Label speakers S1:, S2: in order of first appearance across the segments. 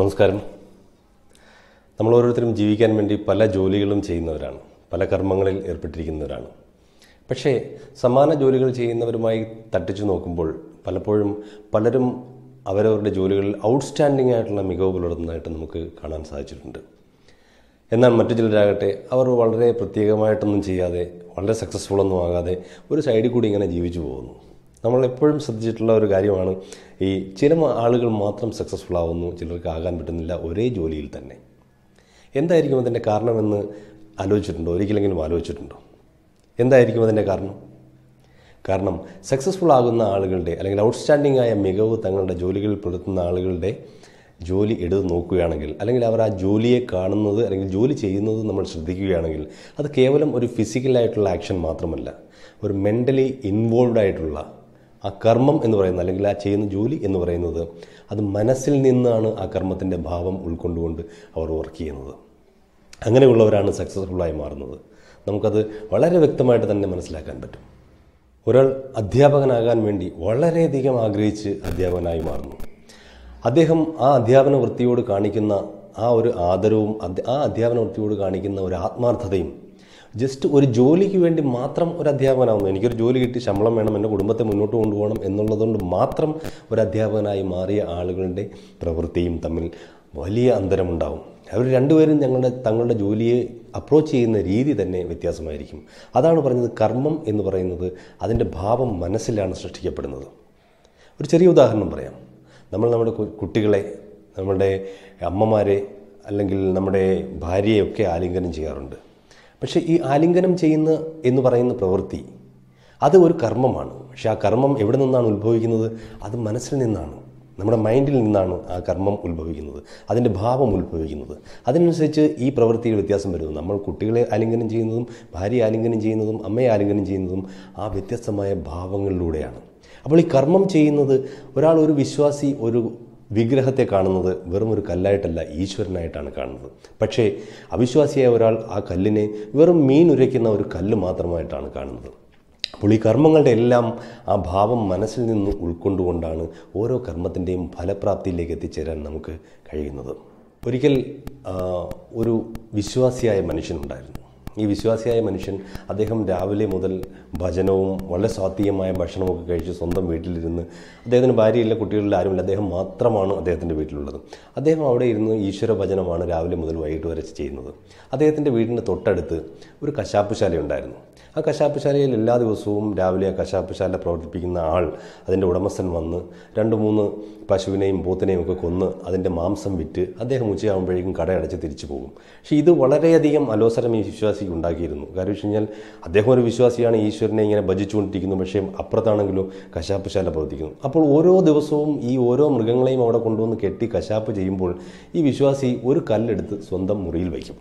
S1: നമസ്കാരം നമ്മൾ ഓരോരുത്തരും ജീവിക്കാൻ വേണ്ടി പല ജോലികളും ചെയ്യുന്നവരാണ് പല കർമ്മങ്ങളിൽ ഏർപ്പെട്ടിരിക്കുന്നവരാണ് പക്ഷേ സമാന ജോലികൾ ചെയ്യുന്നവരുമായി തട്ടിച്ചു നോക്കുമ്പോൾ പലപ്പോഴും പലരും അവരവരുടെ ജോലികളിൽ ഔട്ട്സ്റ്റാൻഡിംഗ് ആയിട്ടുള്ള മികവ് പുലർത്തുന്നതായിട്ട് നമുക്ക് കാണാൻ സാധിച്ചിട്ടുണ്ട് എന്നാൽ മറ്റു ചിലരാകട്ടെ അവർ വളരെ പ്രത്യേകമായിട്ടൊന്നും ചെയ്യാതെ വളരെ സക്സസ്ഫുൾ ഒന്നും ആകാതെ ഒരു സൈഡിൽ കൂടി ഇങ്ങനെ ജീവിച്ചു പോകുന്നു നമ്മൾ എപ്പോഴും ശ്രദ്ധിച്ചിട്ടുള്ള ഒരു കാര്യമാണ് ഈ ചില ആളുകൾ മാത്രം സക്സസ്ഫുൾ ആവുന്നു ചിലർക്ക് ആകാൻ പറ്റുന്നില്ല ഒരേ ജോലിയിൽ തന്നെ എന്തായിരിക്കും അതിൻ്റെ കാരണമെന്ന് ആലോചിച്ചിട്ടുണ്ടോ ഒരിക്കലെങ്കിലും ആലോചിച്ചിട്ടുണ്ടോ എന്തായിരിക്കും അതിൻ്റെ കാരണം കാരണം സക്സസ്ഫുൾ ആകുന്ന ആളുകളുടെ അല്ലെങ്കിൽ ഔട്ട്സ്റ്റാൻഡിംഗ് ആയ മികവ് തങ്ങളുടെ ജോലികളിൽ പെടുത്തുന്ന ആളുകളുടെ ജോലി എടുത്ത് നോക്കുകയാണെങ്കിൽ അല്ലെങ്കിൽ അവർ ആ ജോലിയെ കാണുന്നത് അല്ലെങ്കിൽ ജോലി ചെയ്യുന്നത് നമ്മൾ ശ്രദ്ധിക്കുകയാണെങ്കിൽ അത് കേവലം ഒരു ഫിസിക്കലായിട്ടുള്ള ആക്ഷൻ മാത്രമല്ല ഒരു മെൻ്റലി ഇൻവോൾവ് ആയിട്ടുള്ള ആ കർമ്മം എന്ന് പറയുന്നത് അല്ലെങ്കിൽ ആ ചെയ്യുന്ന ജോലി എന്ന് പറയുന്നത് അത് മനസ്സിൽ നിന്നാണ് ആ കർമ്മത്തിൻ്റെ ഭാവം ഉൾക്കൊണ്ടുകൊണ്ട് അവർ വർക്ക് ചെയ്യുന്നത് അങ്ങനെയുള്ളവരാണ് സക്സസ്ഫുള്ളായി മാറുന്നത് നമുക്കത് വളരെ വ്യക്തമായിട്ട് തന്നെ മനസ്സിലാക്കാൻ പറ്റും ഒരാൾ അധ്യാപകനാകാൻ വേണ്ടി വളരെയധികം ആഗ്രഹിച്ച് അധ്യാപകനായി മാറുന്നു അദ്ദേഹം ആ അധ്യാപന വൃത്തിയോട് കാണിക്കുന്ന ആ ഒരു ആദരവും ആ അധ്യാപന വൃത്തിയോട് കാണിക്കുന്ന ഒരു ആത്മാർത്ഥതയും ജസ്റ്റ് ഒരു ജോലിക്ക് വേണ്ടി മാത്രം ഒരു അധ്യാപകനാവുന്നു എനിക്കൊരു ജോലി കിട്ടി ശമ്പളം വേണം എൻ്റെ കുടുംബത്തെ മുന്നോട്ട് കൊണ്ടുപോകണം എന്നുള്ളതുകൊണ്ട് മാത്രം ഒരു അധ്യാപകനായി മാറിയ ആളുകളുടെ പ്രവൃത്തിയും തമ്മിൽ വലിയ അന്തരമുണ്ടാവും അവർ രണ്ടുപേരും ഞങ്ങളുടെ തങ്ങളുടെ ജോലിയെ അപ്രോച്ച് ചെയ്യുന്ന രീതി തന്നെ വ്യത്യാസമായിരിക്കും അതാണ് പറഞ്ഞത് കർമ്മം എന്ന് പറയുന്നത് അതിൻ്റെ ഭാവം മനസ്സിലാണ് സൃഷ്ടിക്കപ്പെടുന്നത് ഒരു ചെറിയ ഉദാഹരണം പറയാം നമ്മൾ നമ്മുടെ കുട്ടികളെ നമ്മുടെ അമ്മമാരെ അല്ലെങ്കിൽ നമ്മുടെ ഭാര്യയൊക്കെ ആലിംഗനം ചെയ്യാറുണ്ട് പക്ഷേ ഈ ആലിംഗനം ചെയ്യുന്ന എന്ന് പറയുന്ന പ്രവൃത്തി അത് ഒരു കർമ്മമാണ് പക്ഷെ ആ കർമ്മം എവിടെ നിന്നാണ് ഉത്ഭവിക്കുന്നത് അത് മനസ്സിൽ നിന്നാണ് നമ്മുടെ മൈൻഡിൽ നിന്നാണ് ആ കർമ്മം ഉത്ഭവിക്കുന്നത് അതിൻ്റെ ഭാവം ഉത്ഭവിക്കുന്നത് അതിനനുസരിച്ച് ഈ പ്രവൃത്തിയിൽ വ്യത്യാസം വരുന്നു നമ്മൾ കുട്ടികളെ ആലിംഗനം ചെയ്യുന്നതും ഭാര്യ ആലിംഗനം ചെയ്യുന്നതും അമ്മയെ ആലിംഗനം ചെയ്യുന്നതും ആ വ്യത്യസ്തമായ ഭാവങ്ങളിലൂടെയാണ് അപ്പോൾ ഈ കർമ്മം ചെയ്യുന്നത് ഒരാൾ ഒരു വിശ്വാസി ഒരു വിഗ്രഹത്തെ കാണുന്നത് വെറും ഒരു കല്ലായിട്ടല്ല ഈശ്വരനായിട്ടാണ് കാണുന്നത് പക്ഷേ അവിശ്വാസിയായ ഒരാൾ ആ കല്ലിനെ വെറും മീൻ ഉരയ്ക്കുന്ന ഒരു കല്ല് മാത്രമായിട്ടാണ് കാണുന്നത് അപ്പോൾ ഈ കർമ്മങ്ങളുടെ എല്ലാം ആ ഭാവം മനസ്സിൽ നിന്ന് ഉൾക്കൊണ്ടുകൊണ്ടാണ് ഓരോ കർമ്മത്തിൻ്റെയും ഫലപ്രാപ്തിയിലേക്ക് എത്തിച്ചേരാൻ നമുക്ക് കഴിയുന്നത് ഒരിക്കൽ ഒരു വിശ്വാസിയായ മനുഷ്യനുണ്ടായിരുന്നു ഈ വിശ്വാസിയായ മനുഷ്യൻ അദ്ദേഹം രാവിലെ മുതൽ ഭജനവും വളരെ സ്വാധീയമായ ഭക്ഷണമൊക്കെ കഴിച്ച് സ്വന്തം വീട്ടിലിരുന്ന് അദ്ദേഹത്തിന് ഭാര്യയില്ല കുട്ടികളിൽ ആരുമില്ല അദ്ദേഹം മാത്രമാണ് അദ്ദേഹത്തിൻ്റെ വീട്ടിലുള്ളത് അദ്ദേഹം അവിടെ ഇരുന്ന് ഈശ്വര ഭജനമാണ് രാവിലെ മുതൽ വൈകിട്ട് വരെ ചെയ്യുന്നത് അദ്ദേഹത്തിൻ്റെ വീടിൻ്റെ തൊട്ടടുത്ത് ഒരു കശാപ്പുശാല ഉണ്ടായിരുന്നു ആ കശാപ്പുശാലയിൽ എല്ലാ ദിവസവും രാവിലെ ആ കശാപ്പുശാല പ്രവർത്തിപ്പിക്കുന്ന ആൾ അതിൻ്റെ ഉടമസ്ഥൻ വന്ന് രണ്ട് മൂന്ന് പശുവിനെയും പോത്തിനെയും ഒക്കെ കൊന്ന് അതിൻ്റെ മാംസം വിറ്റ് അദ്ദേഹം ഉച്ചയാകുമ്പോഴേക്കും അടച്ച് തിരിച്ചു പോകും പക്ഷേ ഇത് വളരെയധികം അലോസരം ഈ വിശ്വാസി ഉണ്ടാക്കിയിരുന്നു കാര്യം വെച്ച് കഴിഞ്ഞാൽ അദ്ദേഹം ഒരു വിശ്വാസിയാണ് ഈശ്വരനെ ഇങ്ങനെ ഭജിച്ചുകൊണ്ടിരിക്കുന്നു പക്ഷേ അപ്പുറത്താണെങ്കിലും കശാപ്പുശാല പ്രവർത്തിക്കുന്നു അപ്പോൾ ഓരോ ദിവസവും ഈ ഓരോ മൃഗങ്ങളെയും അവിടെ കൊണ്ടുവന്ന് കെട്ടി കശാപ്പ് ചെയ്യുമ്പോൾ ഈ വിശ്വാസി ഒരു കല്ലെടുത്ത് സ്വന്തം മുറിയിൽ വയ്ക്കും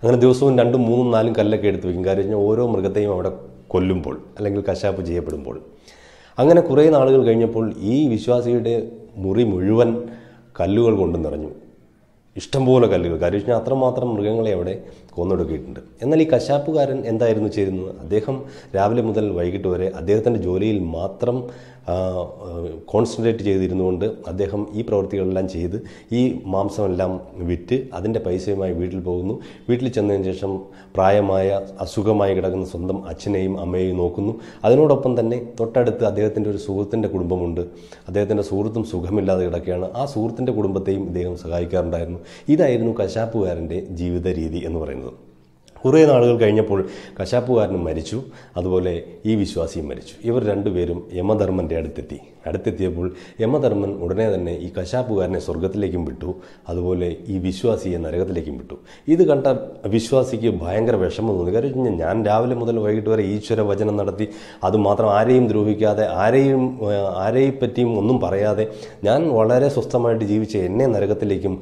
S1: അങ്ങനെ ദിവസവും രണ്ടും മൂന്നും നാലും കല്ലൊക്കെ എടുത്ത് വെക്കും കാര്യം കഴിഞ്ഞാൽ ഓരോ മൃഗത്തെയും അവിടെ കൊല്ലുമ്പോൾ അല്ലെങ്കിൽ കശാപ്പ് ചെയ്യപ്പെടുമ്പോൾ അങ്ങനെ കുറേ നാളുകൾ കഴിഞ്ഞപ്പോൾ ഈ വിശ്വാസിയുടെ മുറി മുഴുവൻ കല്ലുകൾ കൊണ്ട് നിറഞ്ഞു ഇഷ്ടംപോലെ കല്ലുകൾ കാര്യം വെച്ചാൽ അത്രമാത്രം മൃഗങ്ങളെ അവിടെ കൊന്നൊടുക്കിയിട്ടുണ്ട് എന്നാൽ ഈ കശാപ്പുകാരൻ എന്തായിരുന്നു ചെയ്തിരുന്നത് അദ്ദേഹം രാവിലെ മുതൽ വൈകിട്ട് വരെ അദ്ദേഹത്തിൻ്റെ ജോലിയിൽ മാത്രം കോൺസെൻട്രേറ്റ് ചെയ്തിരുന്നുകൊണ്ട് അദ്ദേഹം ഈ പ്രവൃത്തികളെല്ലാം ചെയ്ത് ഈ മാംസമെല്ലാം വിറ്റ് അതിൻ്റെ പൈസയുമായി വീട്ടിൽ പോകുന്നു വീട്ടിൽ ചെന്നതിന് ശേഷം പ്രായമായ അസുഖമായി കിടക്കുന്ന സ്വന്തം അച്ഛനെയും അമ്മയെയും നോക്കുന്നു അതിനോടൊപ്പം തന്നെ തൊട്ടടുത്ത് അദ്ദേഹത്തിൻ്റെ ഒരു സുഹൃത്തിൻ്റെ കുടുംബമുണ്ട് അദ്ദേഹത്തിൻ്റെ സുഹൃത്തും സുഖമില്ലാതെ കിടക്കുകയാണ് ആ സുഹൃത്തിൻ്റെ കുടുംബത്തെയും ഇദ്ദേഹം സഹായിക്കാറുണ്ടായിരുന്നു ഇതായിരുന്നു കശാപ്പുകാരൻ്റെ ജീവിത രീതി എന്ന് പറയുന്നത് കുറേ നാളുകൾ കഴിഞ്ഞപ്പോൾ കശാപ്പുകാരനും മരിച്ചു അതുപോലെ ഈ വിശ്വാസിയും മരിച്ചു ഇവർ രണ്ടുപേരും യമധർമ്മൻ്റെ അടുത്തെത്തി അടുത്തെത്തിയപ്പോൾ യമധർമ്മൻ ഉടനെ തന്നെ ഈ കശാപ്പുകാരനെ സ്വർഗത്തിലേക്കും വിട്ടു അതുപോലെ ഈ വിശ്വാസിയെ നരകത്തിലേക്കും വിട്ടു ഇത് കണ്ട വിശ്വാസിക്ക് ഭയങ്കര വിഷമം തോന്നി കാരണം ഞാൻ രാവിലെ മുതൽ വൈകിട്ട് വരെ ഈശ്വര വചനം നടത്തി അതുമാത്രം ആരെയും ദ്രോഹിക്കാതെ ആരെയും ആരെയും പറ്റിയും ഒന്നും പറയാതെ ഞാൻ വളരെ സ്വസ്ഥമായിട്ട് ജീവിച്ച എന്നെ നരകത്തിലേക്കും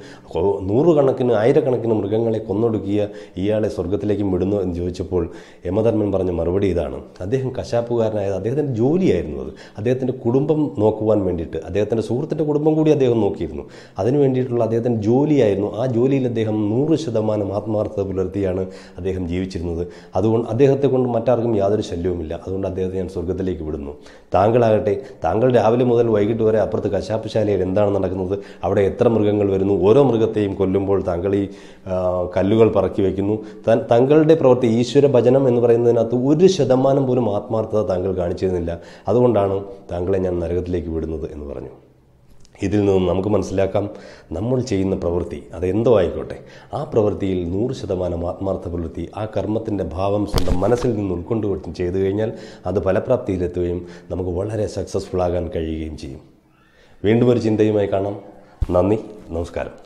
S1: നൂറുകണക്കിന് ആയിരക്കണക്കിന് മൃഗങ്ങളെ കൊന്നൊടുക്കിയ ഇയാളെ സ്വർഗത്തിലേക്കും വിടുന്നു എന്ന് ചോദിച്ചപ്പോൾ യമധർമ്മൻ പറഞ്ഞ മറുപടി ഇതാണ് അദ്ദേഹം കശാപ്പുകാരനായത് അദ്ദേഹത്തിൻ്റെ ജോലിയായിരുന്നു അത് അദ്ദേഹത്തിൻ്റെ കുടുംബം നോക്കുവാൻ വേണ്ടിയിട്ട് അദ്ദേഹത്തിൻ്റെ സുഹൃത്തിൻ്റെ കുടുംബം കൂടി അദ്ദേഹം നോക്കിയിരുന്നു അതിനു വേണ്ടിയിട്ടുള്ള അദ്ദേഹത്തിൻ്റെ ജോലിയായിരുന്നു ആ ജോലിയിൽ അദ്ദേഹം നൂറ് ശതമാനം ആത്മാർത്ഥത പുലർത്തിയാണ് അദ്ദേഹം ജീവിച്ചിരുന്നത് അതുകൊണ്ട് അദ്ദേഹത്തെ കൊണ്ട് മറ്റാർക്കും യാതൊരു ശല്യവുമില്ല അതുകൊണ്ട് അദ്ദേഹത്തെ ഞാൻ സ്വർഗത്തിലേക്ക് വിടുന്നു താങ്കളാകട്ടെ താങ്കൾ രാവിലെ മുതൽ വൈകിട്ട് വരെ അപ്പുറത്ത് കശാപ്പുശാലയിൽ എന്താണ് നടക്കുന്നത് അവിടെ എത്ര മൃഗങ്ങൾ വരുന്നു ഓരോ മൃഗത്തെയും കൊല്ലുമ്പോൾ താങ്കൾ ഈ കല്ലുകൾ പറക്കി വയ്ക്കുന്നു താങ്കളുടെ പ്രവൃത്തി ഈശ്വര ഭജനം എന്ന് പറയുന്നതിനകത്ത് ഒരു ശതമാനം പോലും ആത്മാർത്ഥത താങ്കൾ കാണിച്ചിരുന്നില്ല അതുകൊണ്ടാണ് താങ്കളെ ഞാൻ നരകത്തിൽ ജീവിതത്തിലേക്ക് വിടുന്നത് എന്ന് പറഞ്ഞു ഇതിൽ നിന്നും നമുക്ക് മനസ്സിലാക്കാം നമ്മൾ ചെയ്യുന്ന പ്രവൃത്തി അതെന്തോ ആയിക്കോട്ടെ ആ പ്രവൃത്തിയിൽ നൂറ് ശതമാനം ആത്മാർത്ഥ പുലർത്തി ആ കർമ്മത്തിൻ്റെ ഭാവം സ്വന്തം മനസ്സിൽ നിന്ന് ഉൾക്കൊണ്ടു ചെയ്തു കഴിഞ്ഞാൽ അത് ഫലപ്രാപ്തിയിലെത്തുകയും നമുക്ക് വളരെ സക്സസ്ഫുൾ ആകാൻ കഴിയുകയും ചെയ്യും വീണ്ടും ഒരു ചിന്തയുമായി കാണാം നന്ദി നമസ്കാരം